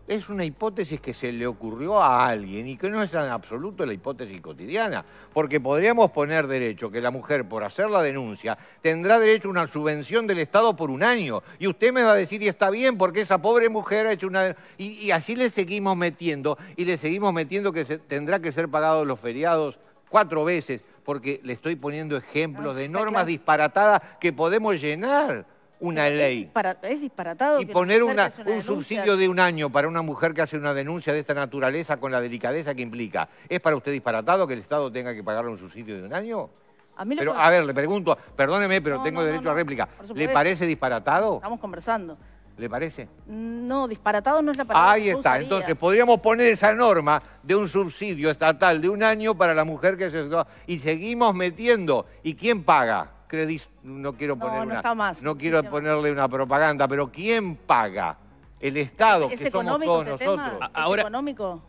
es una hipótesis que se le ocurrió a alguien y que no es en absoluto la hipótesis cotidiana, porque podríamos poner derecho que la mujer por hacer la denuncia tendrá derecho a una subvención del Estado por un año y usted me va a decir y está bien porque esa pobre mujer ha hecho una... Y, así le seguimos metiendo y le seguimos metiendo que se, tendrá que ser pagado los feriados cuatro veces porque le estoy poniendo ejemplos de normas disparatadas que podemos llenar una ley. Es, disparatado. Y poner una, un subsidio de un año para una mujer que hace una denuncia de esta naturaleza con la delicadeza que implica. ¿Es para usted disparatado que el Estado tenga que pagarle un subsidio de un año? A mí pero, a ver, le pregunto, perdóneme, pero tengo derecho a réplica. ¿Le parece disparatado? Estamos conversando. ¿Le parece? No, disparatado no es la palabra. Ahí está. Entonces, podríamos poner esa norma de un subsidio estatal de un año para la mujer que se... Y seguimos metiendo. ¿Y quién paga? no quiero quiero ponerle una propaganda, pero ¿quién paga? El Estado, que somos todos este nosotros. ¿Es económico?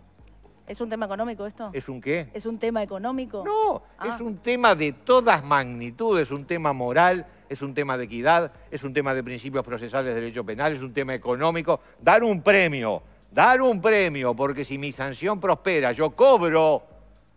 ¿Es un tema económico esto? ¿Es un qué? ¿Es un tema económico? No, ah. es un tema de todas magnitudes, es un tema moral, es un tema de equidad, es un tema de principios procesales de derecho penal, es un tema económico. Dar un premio, dar un premio, porque si mi sanción prospera, yo cobro.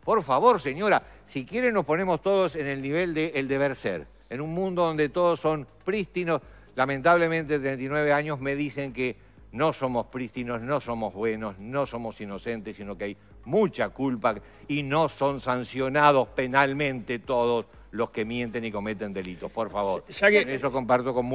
Por favor, señora, si quiere nos ponemos todos en el nivel del deber ser en un mundo donde todos son prístinos. Lamentablemente, 39 años me dicen que no somos prístinos, no somos buenos, no somos inocentes, sino que hay mucha culpa y no son sancionados penalmente todos los que mienten y cometen delitos. Por favor, ya eso comparto con,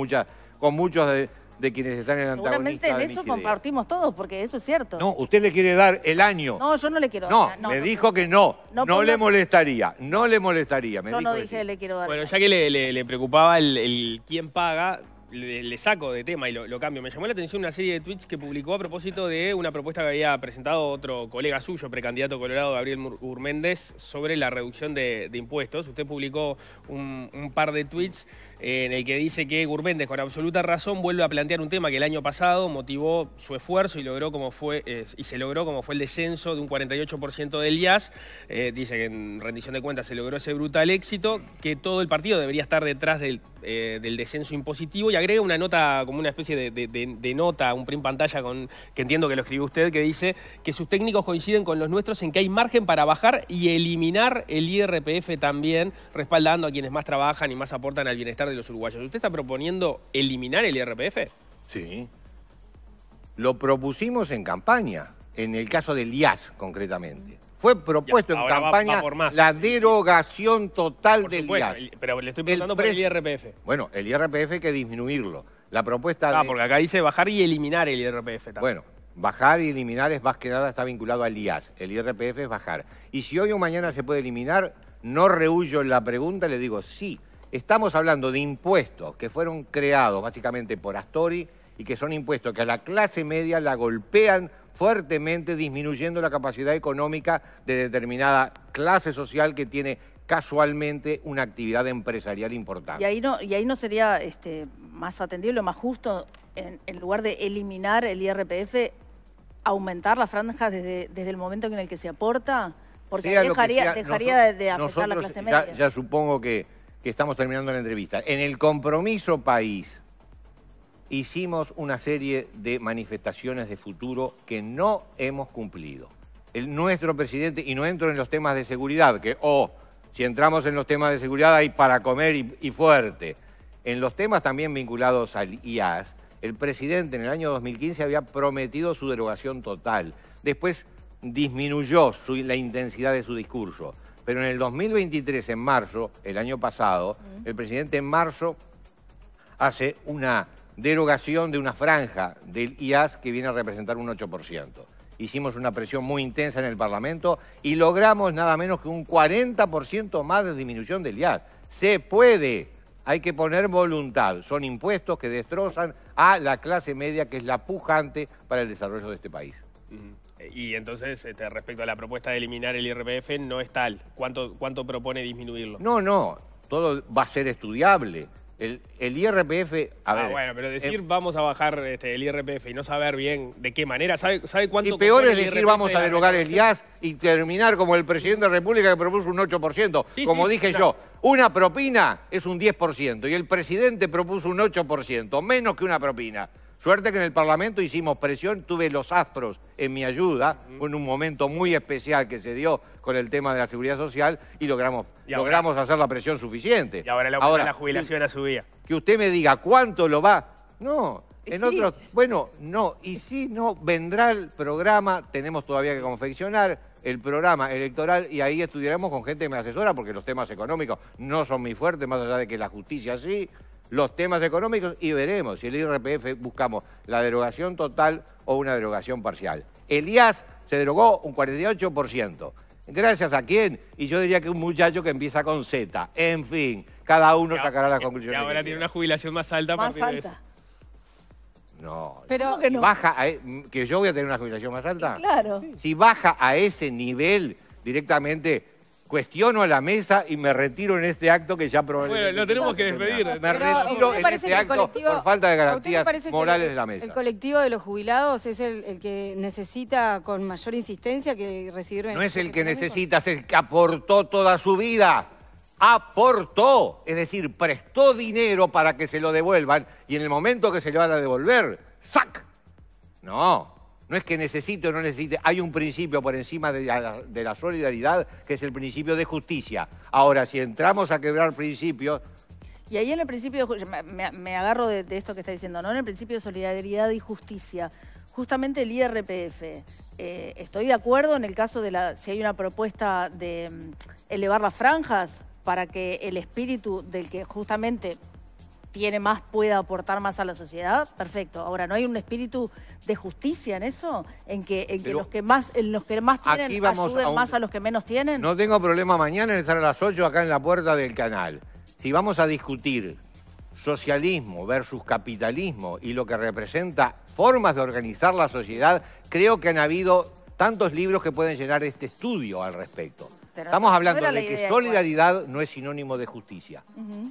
con muchos de de quienes están en el antagonista. Seguramente en eso compartimos todos, porque eso es cierto. No, usted le quiere dar el año. No, yo no le quiero No, me dijo que no, no, le molestaría, no le molestaría. Me yo no dije que le quiero dar. Bueno, ya que le, preocupaba el, quién paga, le, saco de tema y lo, cambio. Me llamó la atención una serie de tweets que publicó a propósito de una propuesta que había presentado otro colega suyo, precandidato colorado Gabriel Urméndez, sobre la reducción de, impuestos. Usted publicó un par de tweets en el que dice que Gurbéndez, con absoluta razón, vuelve a plantear un tema que el año pasado motivó su esfuerzo y, logró como fue, eh, y se logró como fue el descenso de un 48% del IAS. Eh, dice que en rendición de cuentas se logró ese brutal éxito, que todo el partido debería estar detrás del, eh, descenso impositivo y agrega una nota, como una especie de, de, nota, un print pantalla con, que entiendo que lo escribió usted, que dice que sus técnicos coinciden con los nuestros en que hay margen para bajar y eliminar el IRPF también, respaldando a quienes más trabajan y más aportan al bienestar de los uruguayos. ¿Usted está proponiendo eliminar el IRPF? Sí. Lo propusimos en campaña, en el caso del IAS concretamente. Fue propuesto en campaña la derogación total del IAS. pero le estoy preguntando por el IRPF. Bueno, el IRPF hay que disminuirlo. La propuesta Ah, porque acá dice bajar y eliminar el IRPF. Bueno, bajar y eliminar es más que nada está vinculado al IAS. El IRPF es bajar. Y si hoy o mañana se puede eliminar, no rehuyo la pregunta, le digo sí. Estamos hablando de impuestos que fueron creados básicamente por Astori y que son impuestos que a la clase media la golpean fuertemente disminuyendo la capacidad económica de determinada clase social que tiene casualmente una actividad empresarial importante. Y ahí no, y ahí no sería este, más atendible, más justo, en, lugar de eliminar el IRPF, aumentar las franjas desde, el momento en el que se aporta, porque dejaría, dejaría de afectar a la clase media. ya supongo que que estamos terminando la entrevista. En el compromiso país hicimos una serie de manifestaciones de futuro que no hemos cumplido. El, nuestro presidente, y no entro en los temas de seguridad, que, oh, si entramos en los temas de seguridad hay para comer y, fuerte. En los temas también vinculados al IAS, el presidente en el año 2015 había prometido su derogación total. Después disminuyó la intensidad de su discurso. Pero en el 2023, en marzo, el año pasado, el presidente en marzo hace una derogación de una franja del IAS que viene a representar un 8%. Hicimos una presión muy intensa en el Parlamento y logramos nada menos que un 40% más de disminución del IAS. Se puede, hay que poner voluntad. Son impuestos que destrozan a la clase media, que es la pujante para el desarrollo de este país. Y entonces, este, respecto a la propuesta de eliminar el IRPF, no es tal. ¿Cuánto, propone disminuirlo? No, no, todo va a ser estudiable. El, IRPF, a ah, bueno, pero decir vamos a bajar este, el IRPF y no saber bien de qué manera, ¿sabe, cuánto... Y peor es decir vamos a derogar el IAS y terminar como el presidente de la República que propuso un 8%. como dije yo, una propina es un 10% y el presidente propuso un 8%, menos que una propina. Suerte que en el Parlamento hicimos presión, tuve los astros en mi ayuda, fue en un momento muy especial que se dio con el tema de la seguridad social y logramos, logramos hacer la presión suficiente. Y ahora, la, jubilación a su día. Que usted me diga cuánto lo va. No, en otros. Bueno, no, y si no, vendrá el programa, tenemos todavía que confeccionar el programa electoral y ahí estudiaremos con gente que me asesora porque los temas económicos no son muy fuertes, más allá de que la justicia sí los temas económicos y veremos si el IRPF buscamos la derogación total o una derogación parcial. El se derogó un 48%. ¿Gracias a quién? Y yo diría que un muchacho que empieza con Z. En fin, cada uno sacará las eh, conclusiones. Y ahora tiene una jubilación más alta más alta. No, pero baja e, que yo voy a tener una jubilación más alta. Claro. Si baja a ese nivel directamente cuestiono a la mesa y me retiro en este acto que ya probablemente... Bueno, lo tenemos que despedir. Me retiro en este acto por falta de garantías morales el, de la mesa. El colectivo de los jubilados es el, que necesita con mayor insistencia que recibir... No es el que necesita, es el que aportó toda su vida. Aportó, es decir, prestó dinero para que se lo devuelvan y en el momento que se lo van a devolver, ¡sac! No, no es que necesite o no necesite, hay un principio por encima de la, solidaridad que es el principio de justicia. Ahora, si entramos a quebrar principios... Y ahí en el principio, me, agarro de, esto que está diciendo, ¿no? En el principio de solidaridad y justicia, justamente el IRPF. Eh, estoy de acuerdo en el caso de la, si hay una propuesta de mm, elevar las franjas para que el espíritu del que justamente tiene más, pueda aportar más a la sociedad, perfecto. Ahora, ¿no hay un espíritu de justicia en eso? ¿En que, en que los que más en los que más tienen ayuden más a los que menos tienen? No tengo problema mañana en estar a las 8 acá en la puerta del canal. Si vamos a discutir socialismo versus capitalismo y lo que representa formas de organizar la sociedad, creo que han habido tantos libros que pueden llenar este estudio al respecto. Estamos hablando de que solidaridad no es sinónimo de justicia.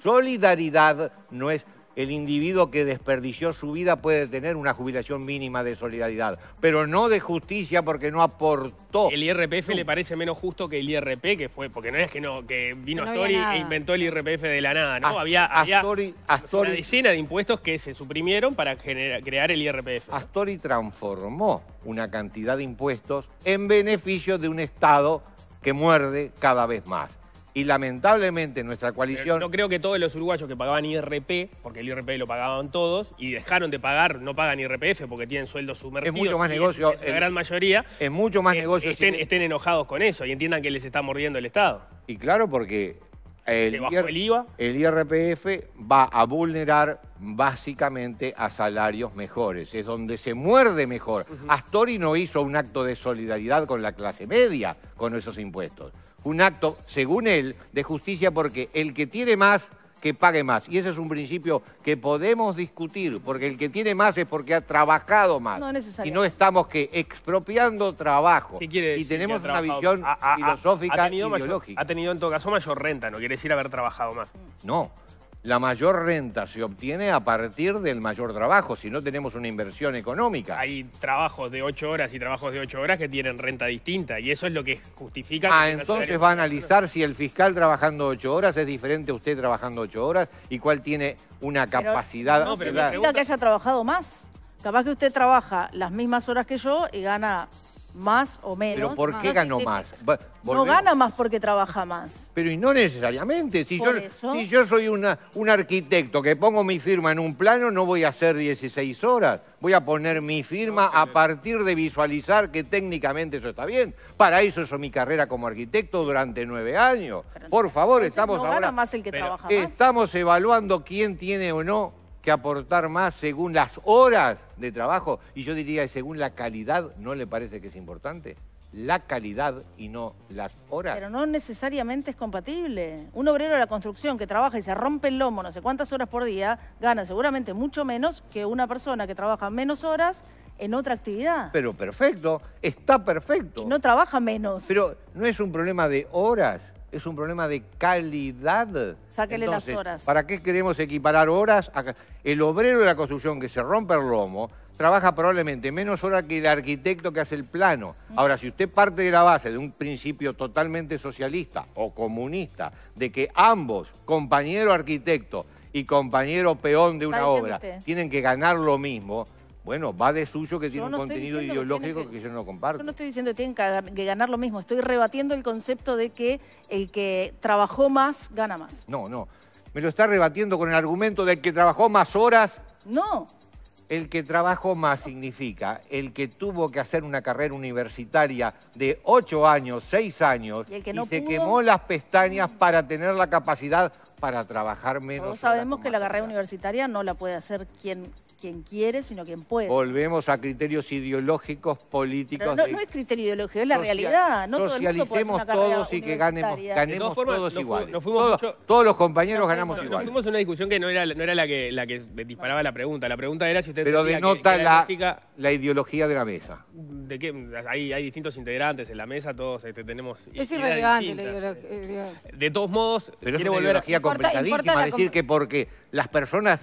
Solidaridad no es... El individuo que desperdició su vida puede tener una jubilación mínima de solidaridad, pero no de justicia porque no aportó. El IRPF le parece menos justo que el IRP, que fue, porque no es que no, que vino Astori e inventó el IRPF de la nada, ¿no? había, una decena de impuestos que se suprimieron para crear el IRPF. Astori transformó una cantidad de impuestos en beneficio de un Estado que muerde cada vez más. Y lamentablemente nuestra coalición... no creo que todos los uruguayos que pagaban IRP, porque el IRP lo pagaban todos, y dejaron de pagar, no pagan IRPF porque tienen sueldos sumergidos. Es mucho más negocio. la gran mayoría. Es mucho más negocio. estén enojados con eso y entiendan que les está mordiendo el Estado. Y claro, porque el, el IVA. El IRPF va a vulnerar básicamente a salarios mejores, es donde se muerde mejor. Astori no hizo un acto de solidaridad con la clase media con esos impuestos. Un acto, según él, de justicia porque el que tiene más que pague más. Y ese es un principio que podemos discutir, porque el que tiene más es porque ha trabajado más. No y no estamos que expropiando trabajo. ¿Qué quiere Y tenemos una visión filosófica y ideológica. ha tenido en todo caso mayor renta, no quiere decir haber trabajado más. No la mayor renta se obtiene a partir del mayor trabajo, si no tenemos una inversión económica. Hay trabajos de ocho horas y trabajos de ocho horas que tienen renta distinta y eso es lo que justifica... Ah, entonces va a analizar si el fiscal trabajando ocho horas es diferente a usted trabajando ocho horas y cuál tiene una capacidad... No, pero significa que haya trabajado más. Capaz que usted trabaja las mismas horas que yo y gana más o menos. ¿Pero por qué ganó más? No gana más porque trabaja más. Pero y no necesariamente. Si, yo, soy un arquitecto que pongo mi firma en un plano, no voy a hacer 16 horas. Voy a poner mi firma a partir de visualizar que técnicamente eso está bien. Para eso hizo mi carrera como arquitecto durante nueve años. Por favor, estamos no más el que Estamos evaluando quién tiene o no que aportar más según las horas de trabajo? Y yo diría, que según la calidad, ¿no le parece que es importante? la calidad y no las horas. Pero no necesariamente es compatible. Un obrero de la construcción que trabaja y se rompe el lomo no sé cuántas horas por día, gana seguramente mucho menos que una persona que trabaja menos horas en otra actividad. Pero perfecto, está perfecto. Y no trabaja menos. Pero no es un problema de horas, es un problema de calidad. Sáquele las horas. ¿Para qué queremos equiparar horas? El obrero de la construcción que se rompe el lomo trabaja probablemente menos horas que el arquitecto que hace el plano. Mm. Ahora, si usted parte de la base de un principio totalmente socialista o comunista, de que ambos, compañero arquitecto y compañero peón de una obra, tienen que ganar lo mismo, bueno, va de suyo que tiene un contenido ideológico que, yo no comparto. Yo no estoy diciendo que tienen que ganar lo mismo, estoy rebatiendo el concepto de que el que trabajó más gana más. No, no. Me lo está rebatiendo con el argumento del que trabajó más horas. No. El que trabajó más significa el que tuvo que hacer una carrera universitaria de ocho años, seis años, y, se quemó las pestañas para tener la capacidad para trabajar menos. Todos sabemos que la carrera universitaria no la puede hacer quien quien quiere, sino quien puede. Volvemos a criterios ideológicos, políticos. no, no, es criterio ideológico, es la realidad. No socialicemos todos y que ganemos, ganemos todos igual iguales. Nos todos, todos, los compañeros ganamos igual. Nos fuimos una discusión que no era, no era la, que, la que disparaba la pregunta. La pregunta era si usted... Pero que, la, la, ideología de la mesa. De qué? hay, hay distintos integrantes en la mesa, todos este, tenemos... Es irrelevante la ideología. De todos modos... Pero es una volver ideología complicadísima decir que porque las personas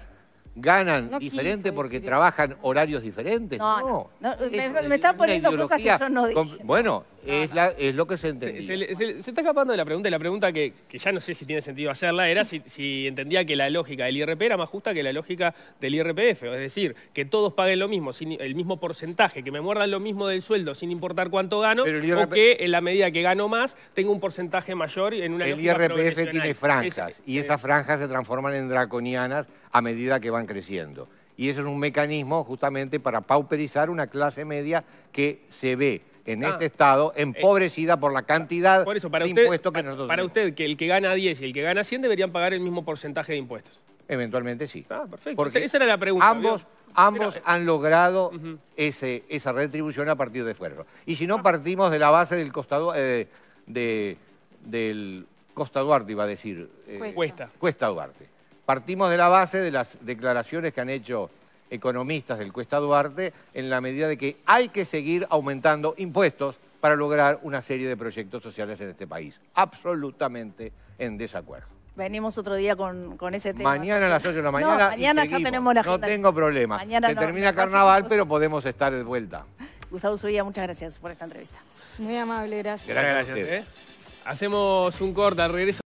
ganan diferente porque trabajan horarios diferentes. No, no. me, está poniendo cosas que yo no dije. bueno, es, lo que se entiende. Se, está escapando de la pregunta y la pregunta que, ya no sé si tiene sentido hacerla era si, entendía que la lógica del IRP era más justa que la lógica del IRPF. Es decir, que todos paguen lo mismo, el mismo porcentaje, que me muerdan lo mismo del sueldo sin importar cuánto gano, o que en la medida que gano más tengo un porcentaje mayor en una El IRPF tiene franjas y esas franjas se transforman en draconianas a medida que van creciendo. Y eso es un mecanismo justamente para pauperizar una clase media que se ve en ah. este estado empobrecida por la cantidad de impuestos que para, nosotros Para usted, que el que gana 10 y el que gana 100 deberían pagar el mismo porcentaje de impuestos. Eventualmente sí. Ah, perfecto. Porque la pregunta. Ambos, ambos eh, han logrado ese, esa retribución a partir de fuerza. Y si no, ah. partimos de la base del costado, eh, de, del Costa Duarte, iba a decir. Eh, cuesta. Cuesta Duarte. Partimos de la base de las declaraciones que han hecho economistas del Cuesta Duarte en la medida de que hay que seguir aumentando impuestos para lograr una serie de proyectos sociales en este país. Absolutamente en desacuerdo. Venimos otro día con, ese tema. Mañana a las 8 de la mañana. No, mañana ya tenemos la agenda. No tengo problema. Mañana Se termina carnaval, pero podemos estar de vuelta. Gustavo Zubia, muchas gracias por esta entrevista. Muy amable, gracias. Gracias, Hacemos un corte, al regreso.